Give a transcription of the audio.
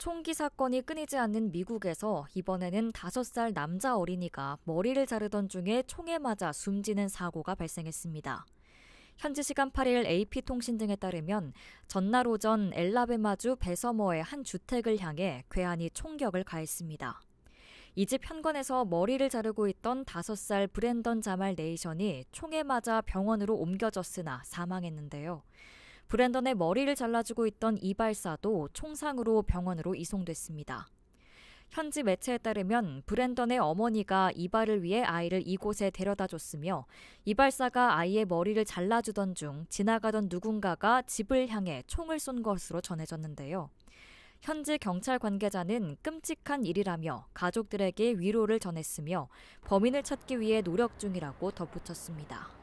총기 사건이 끊이지 않는 미국에서 이번에는 5살 남자 어린이가 머리를 자르던 중에 총에 맞아 숨지는 사고가 발생했습니다. 현지 시간 8일 AP통신 등에 따르면 전날 오전 엘라베마주 베서머의 한 주택을 향해 괴한이 총격을 가했습니다. 이 집 현관에서 머리를 자르고 있던 5살 브랜던 자말 네이션이 총에 맞아 병원으로 옮겨졌으나 사망했는데요. 브랜던의 머리를 잘라주고 있던 이발사도 총상으로 병원으로 이송됐습니다. 현지 매체에 따르면 브랜던의 어머니가 이발을 위해 아이를 이곳에 데려다 줬으며 이발사가 아이의 머리를 잘라주던 중 지나가던 누군가가 집을 향해 총을 쏜 것으로 전해졌는데요. 현지 경찰 관계자는 끔찍한 일이라며 가족들에게 위로를 전했으며 범인을 찾기 위해 노력 중이라고 덧붙였습니다.